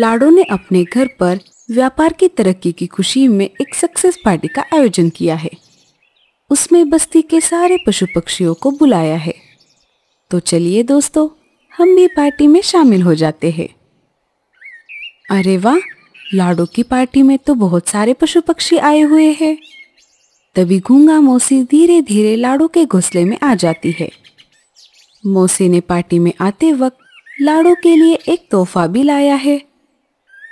लाडो ने अपने घर पर व्यापार की तरक्की की खुशी में एक सक्सेस पार्टी का आयोजन किया है उसमें बस्ती के सारे पशु पक्षियों को बुलाया है तो चलिए दोस्तों हम भी पार्टी में शामिल हो जाते हैं अरे वाह लाडो की पार्टी में तो बहुत सारे पशु पक्षी आए हुए हैं तभी गूंगा मौसी धीरे धीरे लाडो के घोंसले में आ जाती है मौसी ने पार्टी में आते वक्त लाडो के लिए एक तोहफा भी लाया है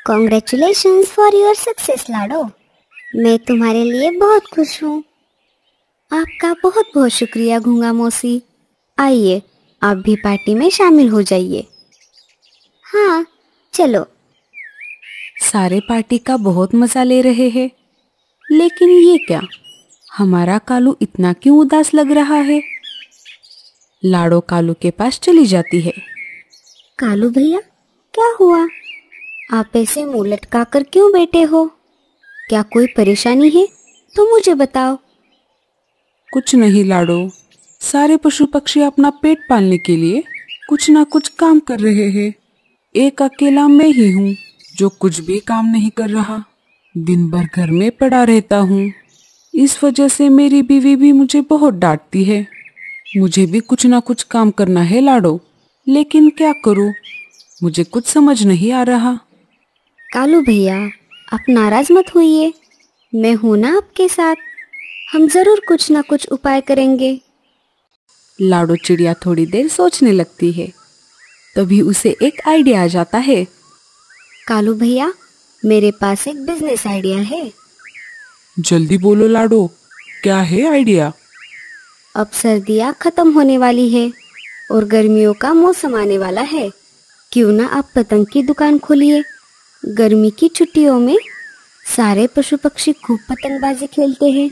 कॉन्ग्रेचुलेशन फॉर योर सक्सेस लाडो मैं तुम्हारे लिए बहुत खुश हूँ आपका बहुत बहुत शुक्रिया घूंगा मौसी आइए आप भी पार्टी में शामिल हो जाइए हाँ चलो सारे पार्टी का बहुत मजा ले रहे हैं लेकिन ये क्या हमारा कालू इतना क्यों उदास लग रहा है लाडो कालू के पास चली जाती है कालू भैया क्या हुआ आप ऐसे मुंह लटका कर क्यों बैठे हो क्या कोई परेशानी है तो मुझे बताओ कुछ नहीं लाडो सारे पशु पक्षी अपना पेट पालने के लिए कुछ ना कुछ काम कर रहे हैं एक अकेला मैं ही हूँ जो कुछ भी काम नहीं कर रहा दिन भर घर में पड़ा रहता हूँ इस वजह से मेरी बीवी भी मुझे बहुत डांटती है मुझे भी कुछ ना कुछ काम करना है लाडो लेकिन क्या करूँ मुझे कुछ समझ नहीं आ रहा कालू भैया आप नाराज मत होइए मैं हूं ना आपके साथ हम जरूर कुछ ना कुछ उपाय करेंगे लाडो चिड़िया थोड़ी देर सोचने लगती है तभी उसे एक आइडिया आ जाता है कालू भैया मेरे पास एक बिजनेस आइडिया है जल्दी बोलो लाडो क्या है आइडिया अब सर्दियाँ खत्म होने वाली है और गर्मियों का मौसम आने वाला है क्यों ना आप पतंग की दुकान खोलिए गर्मी की छुट्टियों में सारे पशु पक्षी खूब पतंगबाजी खेलते हैं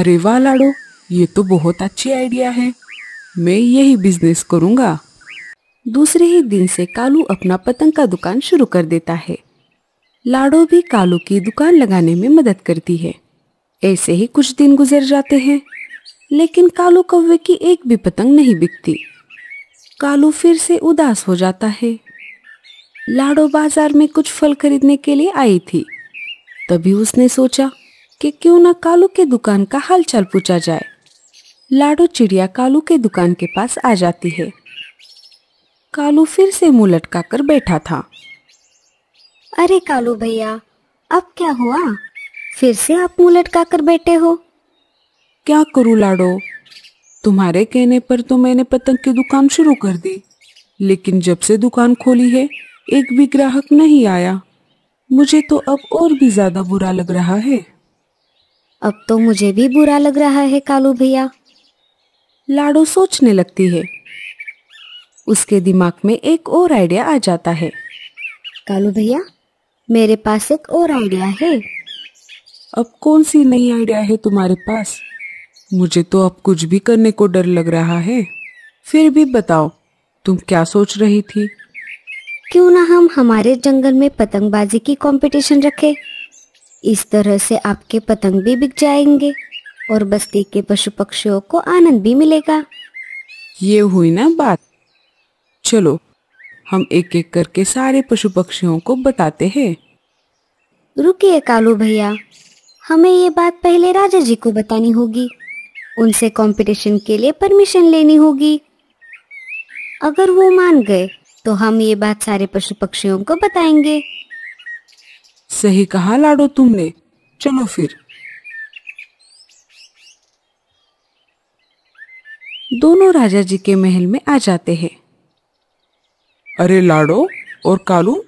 अरे वाह लाडो ये तो बहुत अच्छी आइडिया है मैं यही बिजनेस करूँगा दूसरे ही दिन से कालू अपना पतंग का दुकान शुरू कर देता है लाडो भी कालू की दुकान लगाने में मदद करती है ऐसे ही कुछ दिन गुजर जाते हैं लेकिन कालू कौवे की एक भी पतंग नहीं बिकती कालू फिर से उदास हो जाता है लाडो बाजार में कुछ फल खरीदने के लिए आई थी तभी उसने सोचा कि क्यों ना कालू के दुकान का हालचाल पूछा जाए लाडो चिड़िया कालू के दुकान के पास आ जाती है कालू फिर से मुंह लटका कर बैठा था अरे कालू भैया अब क्या हुआ फिर से आप मुंह लटका कर बैठे हो क्या करूँ लाडो तुम्हारे कहने पर तो मैंने पतंग की दुकान शुरू कर दी लेकिन जब से दुकान खोली है एक भी ग्राहक नहीं आया मुझे तो अब और भी ज्यादा बुरा लग रहा है अब तो मुझे भी बुरा लग रहा है कालू भैया लाडो सोचने लगती है उसके दिमाग में एक और आइडिया आ जाता है कालू भैया मेरे पास एक और आइडिया है अब कौन सी नई आइडिया है तुम्हारे पास मुझे तो अब कुछ भी करने को डर लग रहा है फिर भी बताओ तुम क्या सोच रही थी क्यों ना हम हमारे जंगल में पतंगबाजी की कंपटीशन रखें इस तरह से आपके पतंग भी बिक जाएंगे और बस्ती के पशु पक्षियों को आनंद भी मिलेगा ये हुई ना बात चलो हम एक एक करके सारे पशु पक्षियों को बताते हैं रुकिए कालू भैया हमें ये बात पहले राजा जी को बतानी होगी उनसे कंपटीशन के लिए परमिशन लेनी होगी अगर वो मान गए तो हम ये बात सारे पशु पक्षियों को बताएंगे सही कहा लाडो तुमने चलो फिर दोनों राजा जी के महल में आ जाते हैं अरे लाडो और कालू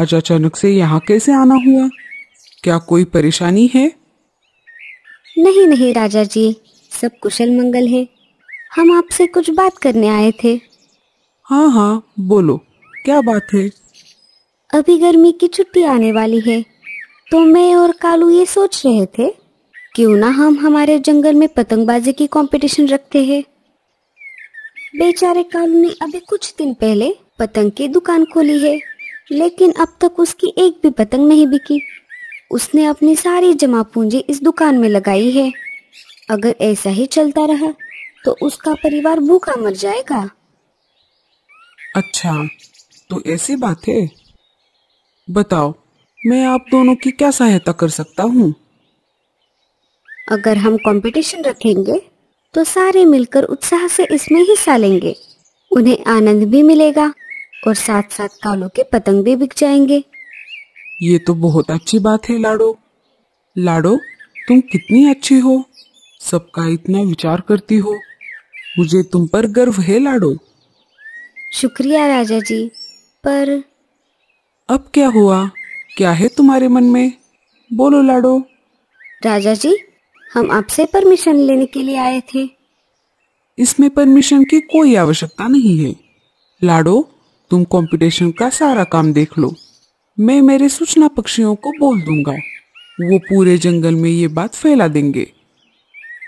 आज अचानक से यहाँ कैसे आना हुआ क्या कोई परेशानी है नहीं नहीं राजा जी सब कुशल मंगल है हम आपसे कुछ बात करने आए थे हाँ हाँ बोलो क्या बात है अभी गर्मी की छुट्टी आने वाली है तो मैं और कालू ये सोच रहे थे क्यों ना हम हमारे जंगल में पतंगबाजी की कंपटीशन रखते हैं बेचारे कालू ने अभी कुछ दिन पहले पतंग की दुकान खोली है लेकिन अब तक उसकी एक भी पतंग नहीं बिकी उसने अपनी सारी जमा पूंजी इस दुकान में लगाई है अगर ऐसा ही चलता रहा तो उसका परिवार भूखा मर जाएगा अच्छा तो ऐसी बात है बताओ मैं आप दोनों की क्या सहायता कर सकता हूँ अगर हम कंपटीशन रखेंगे तो सारे मिलकर उत्साह से इसमें हिस्सा लेंगे उन्हें आनंद भी मिलेगा और साथ साथ कालों के पतंग भी बिक जाएंगे ये तो बहुत अच्छी बात है लाडो लाडो तुम कितनी अच्छी हो सबका इतना विचार करती हो मुझे तुम पर गर्व है लाडो शुक्रिया राजा जी पर अब क्या हुआ क्या है तुम्हारे मन में बोलो लाडो राजा जी हम आपसे परमिशन लेने के लिए आए थे इसमें परमिशन की कोई आवश्यकता नहीं है लाडो तुम कंपटीशन का सारा काम देख लो मैं मेरे सूचना पक्षियों को बोल दूंगा वो पूरे जंगल में ये बात फैला देंगे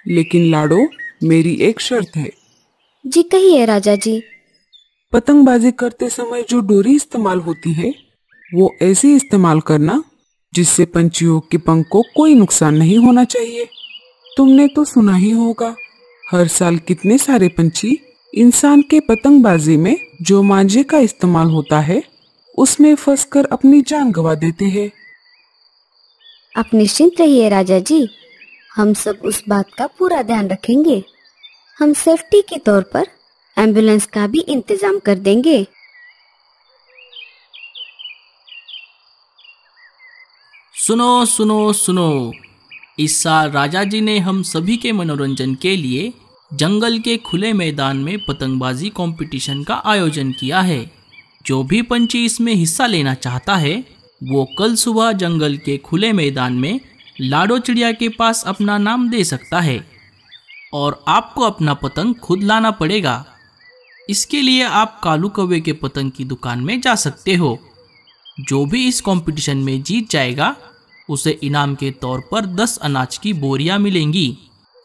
लेकिन लाडो मेरी एक शर्त है जी कहिए राजा जी पतंगबाजी करते समय जो डोरी इस्तेमाल होती है वो ऐसी इस्तेमाल करना जिससे पंछियों के पंख को कोई नुकसान नहीं होना चाहिए तुमने तो सुना ही होगा हर साल कितने सारे पंछी इंसान के पतंगबाजी में जो मांझे का इस्तेमाल होता है उसमें फंसकर अपनी जान गवा देते हैं आप निश्चिंत रहिए राजा जी हम सब उस बात का पूरा ध्यान रखेंगे हम सेफ्टी के तौर पर एम्बुलेंस का भी इंतजाम कर देंगे सुनो सुनो सुनो इस साल राजा जी ने हम सभी के मनोरंजन के लिए जंगल के खुले मैदान में पतंगबाजी कंपटीशन का आयोजन किया है जो भी पंछी इसमें हिस्सा लेना चाहता है वो कल सुबह जंगल के खुले मैदान में लाडो चिड़िया के पास अपना नाम दे सकता है और आपको अपना पतंग खुद लाना पड़ेगा इसके लिए आप कालू कौवे के पतंग की दुकान में जा सकते हो जो भी इस कंपटीशन में जीत जाएगा उसे इनाम के तौर पर 10 अनाज की बोरियां मिलेंगी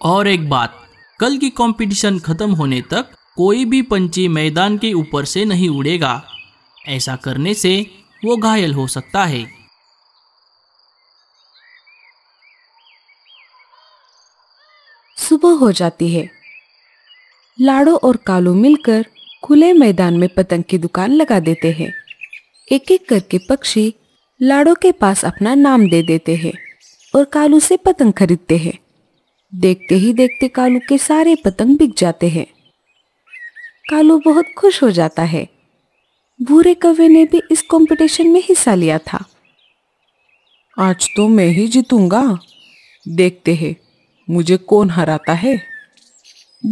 और एक बात कल की कंपटीशन खत्म होने तक कोई भी पंची मैदान के ऊपर से नहीं उड़ेगा ऐसा करने से वो घायल हो सकता है सुबह हो जाती है लाड़ो और कालू मिलकर खुले मैदान में पतंग की दुकान लगा देते हैं एक एक करके पक्षी लाड़ो के पास अपना नाम दे देते हैं और कालू से पतंग खरीदते हैं देखते ही देखते कालू के सारे पतंग बिक जाते हैं कालू बहुत खुश हो जाता है भूरे कवे ने भी इस कंपटीशन में हिस्सा लिया था आज तो मैं ही जीतूंगा देखते हैं मुझे कौन हराता है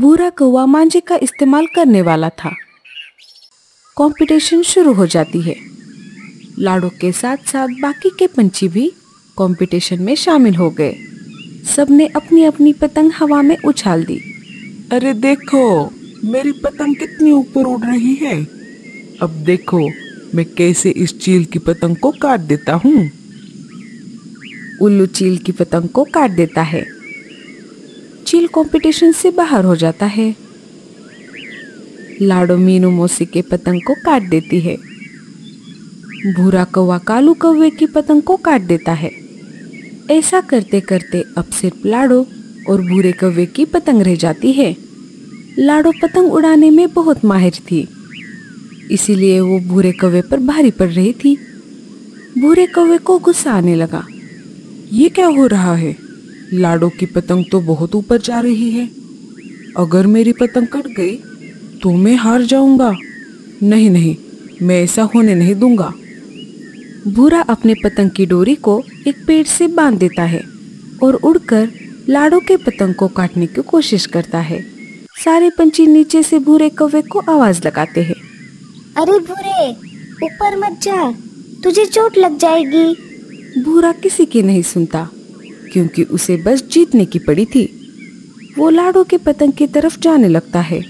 भूरा कौवा मांझे का इस्तेमाल करने वाला था कंपटीशन शुरू हो जाती है लाडो के साथ साथ बाकी के पंछी भी कंपटीशन में शामिल हो गए सबने अपनी अपनी पतंग हवा में उछाल दी अरे देखो मेरी पतंग कितनी ऊपर उड़ रही है अब देखो मैं कैसे इस चील की पतंग को काट देता हूँ उल्लू चील की पतंग को काट देता है चील कंपटीशन से बाहर हो जाता है लाड़ो मीनू मौसी के पतंग को काट देती है भूरा कौवा कालू कौवे की पतंग को काट देता है ऐसा करते करते अब सिर्फ लाड़ो और भूरे कौवे की पतंग रह जाती है लाड़ो पतंग उड़ाने में बहुत माहिर थी इसीलिए वो भूरे कौवे पर भारी पड़ रही थी भूरे कौवे को गुस्सा आने लगा ये क्या हो रहा है लाडो की पतंग तो बहुत ऊपर जा रही है अगर मेरी पतंग कट गई तो मैं हार जाऊंगा नहीं नहीं मैं ऐसा होने नहीं दूंगा भूरा अपने पतंग की डोरी को एक पेड़ से बांध देता है और उड़कर लाडो के पतंग को काटने की कोशिश करता है सारे पंछी नीचे से भूरे कौवे को आवाज लगाते हैं अरे भूरे ऊपर मत जा तुझे चोट लग जाएगी भूरा किसी की नहीं सुनता क्योंकि उसे बस जीतने की पड़ी थी वो लाडो के पतंग की तरफ जाने लगता है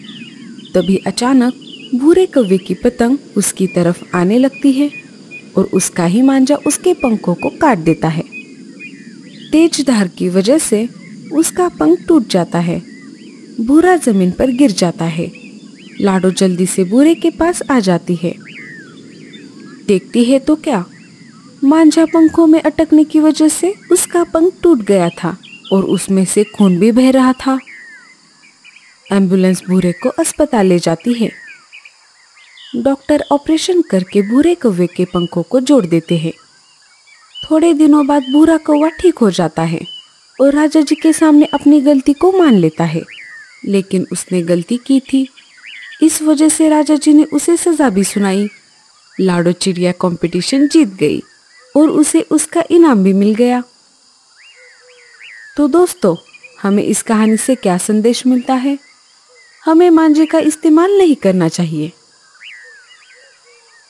तभी अचानक भूरे कव्वे की पतंग उसकी तरफ आने लगती है और उसका ही मांझा उसके पंखों को काट देता है तेज धार की वजह से उसका पंख टूट जाता है भूरा जमीन पर गिर जाता है लाडो जल्दी से बूरे के पास आ जाती है देखती है तो क्या मांझा पंखों में अटकने की वजह से उसका पंख टूट गया था और उसमें से खून भी बह रहा था एम्बुलेंस भूरे को अस्पताल ले जाती है डॉक्टर ऑपरेशन करके भूरे कौवे के पंखों को जोड़ देते हैं थोड़े दिनों बाद भूरा कौवा ठीक हो जाता है और राजा जी के सामने अपनी गलती को मान लेता है लेकिन उसने गलती की थी इस वजह से राजा जी ने उसे सजा भी सुनाई लाडो चिड़िया कंपटीशन जीत गई और उसे उसका इनाम भी मिल गया तो दोस्तों हमें इस कहानी से क्या संदेश मिलता है हमें मांझे का इस्तेमाल नहीं करना चाहिए